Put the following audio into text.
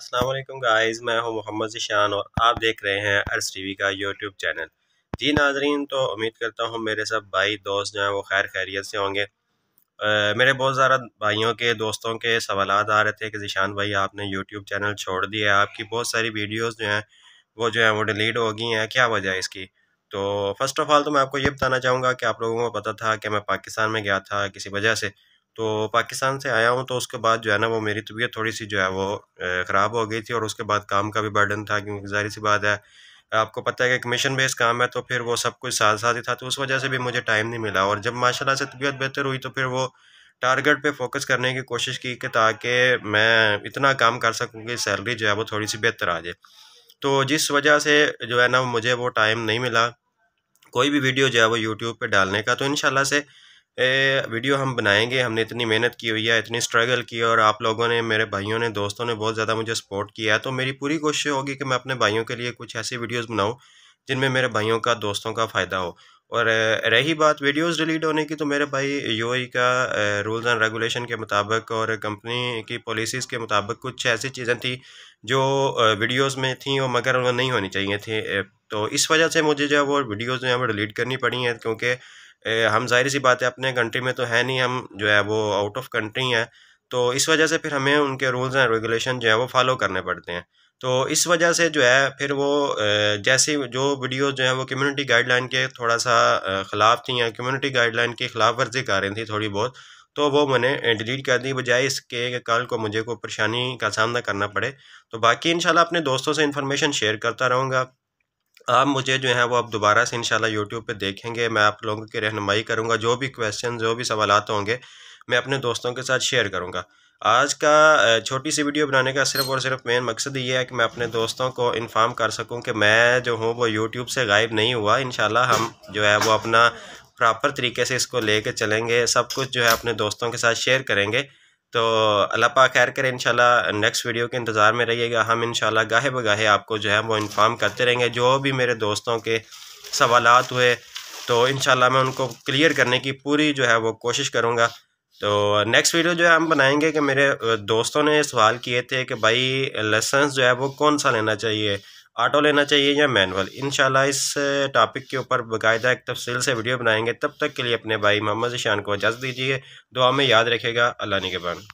Aslam guys मैं हूं मोहम्मद जिशान और आप देख रहे हैं अर्स टीवी का यूट्यूब चैनल जी नाजरीन तो उम्मीद करता हूं मेरे सब भाई दोस्त जो हैं वो खैर खैरियत से होंगे आ, मेरे बहुत सारा भाइयों के दोस्तों के सवाल आ रहे थे कि जिशान भाई आपने यूट्यूब चैनल छोड़ दिया है आपकी बहुत सारी वीडियोज़ जो हैं वो जो हैं वो डिलीट हो गई हैं क्या वजह है इसकी तो फर्स्ट ऑफ़ ऑल तो मैं आपको ये बताना चाहूँगा कि आप लोगों को पता था कि मैं पाकिस्तान में गया था किसी वजह से तो पाकिस्तान से आया हूँ तो उसके बाद जो है ना वो मेरी तबीयत थोड़ी सी जो है वो ख़राब हो गई थी और उसके बाद काम का भी बर्डन था क्योंकि जाहिर सी बात है आपको पता है कि कमीशन बेस काम है तो फिर वो सब कुछ साथ साथ ही था तो उस वजह से भी मुझे टाइम नहीं मिला और जब माशाल्लाह से तबीयत बेहतर हुई तो फिर वो टारगेट पे फोकस करने की कोशिश की कि ताकि मैं इतना काम कर सकूँ कि सैलरी जो है वो थोड़ी सी बेहतर आ जाए तो जिस वजह से जो है ना मुझे वो टाइम नहीं मिला कोई भी वीडियो जो है वो यूट्यूब पर डालने का तो इन से ए, वीडियो हम बनाएंगे हमने इतनी मेहनत की हुई है इतनी स्ट्रगल की और आप लोगों ने मेरे भाइयों ने दोस्तों ने बहुत ज़्यादा मुझे सपोर्ट किया है तो मेरी पूरी कोशिश होगी कि मैं अपने भाइयों के लिए कुछ ऐसी वीडियोज़ बनाऊँ जिनमें मेरे भाइयों का दोस्तों का फ़ायदा हो और रही बात वीडियोस डिलीट होने की तो मेरे भाई यूएई e का रूल्स एंड रेगुलेशन के मुताबिक और कंपनी की पॉलिसीज़ के मुताबिक कुछ ऐसी चीज़ें थी जो वीडियोस में थी और मगर वो नहीं होनी चाहिए थी तो इस वजह से मुझे जो है वो वीडियोज़ जो है वो डिलीट करनी पड़ी हैं क्योंकि हम जाहिर सी बात है अपने कंट्री में तो है नहीं हम जो है वो आउट ऑफ कंट्री हैं तो इस वजह से फिर हमें उनके रूल्स एंड रेगुलेशन जो है वो फॉलो करने पड़ते हैं तो इस वजह से जो है फिर वो जैसे जो वीडियो जो है वो कम्युनिटी गाइडलाइन के थोड़ा सा ख़िलाफ़ थी या कम्युनिटी गाइडलाइन की खिलाफ वर्जी कर रही थी थोड़ी बहुत तो वो मैंने डिलीट कर दी बजाय इसके कल को मुझे कोई परेशानी का सामना करना पड़े तो बाकी इंशाल्लाह अपने दोस्तों से इन्फॉर्मेशन शेयर करता रहूँगा आप मुझे जो है वो आप दोबारा से इनशाला यूट्यूब पे देखेंगे मैं आप लोगों की रहनमाई करूँगा जो भी क्वेश्चन जो भी सवाल होंगे मैं अपने दोस्तों के साथ शेयर करूँगा आज का छोटी सी वीडियो बनाने का सिर्फ और सिर्फ मेन मकसद ये है कि मैं अपने दोस्तों को इन्फॉर्म कर सकूं कि मैं जो हूं वो यूट्यूब से गायब नहीं हुआ इन हम जो है वो अपना प्रॉपर तरीके से इसको ले कर चलेंगे सब कुछ जो है अपने दोस्तों के साथ शेयर करेंगे तो अल्लाह पाक खैर करें इंशाल्लाह नेक्स्ट वीडियो के इंतज़ार में रहिएगा हम इंशाल्लाह गाहे बगाहे आपको जो है वो इन्फॉर्म करते रहेंगे जो भी मेरे दोस्तों के सवाल हुए तो इंशाल्लाह मैं उनको क्लियर करने की पूरी जो है वो कोशिश करूँगा तो नेक्स्ट वीडियो जो है हम बनाएंगे कि मेरे दोस्तों ने सवाल किए थे कि भाई लेसन्स जो है वो कौन सा लेना चाहिए ऑटो लेना चाहिए या मैनुअल इन इस टॉपिक के ऊपर बाकायदा एक तफसील से वीडियो बनाएंगे तब तक के लिए अपने भाई मोहम्मद ईशान को इजाज़त दीजिए दुआ में याद रखेगा अल्लाह निगबान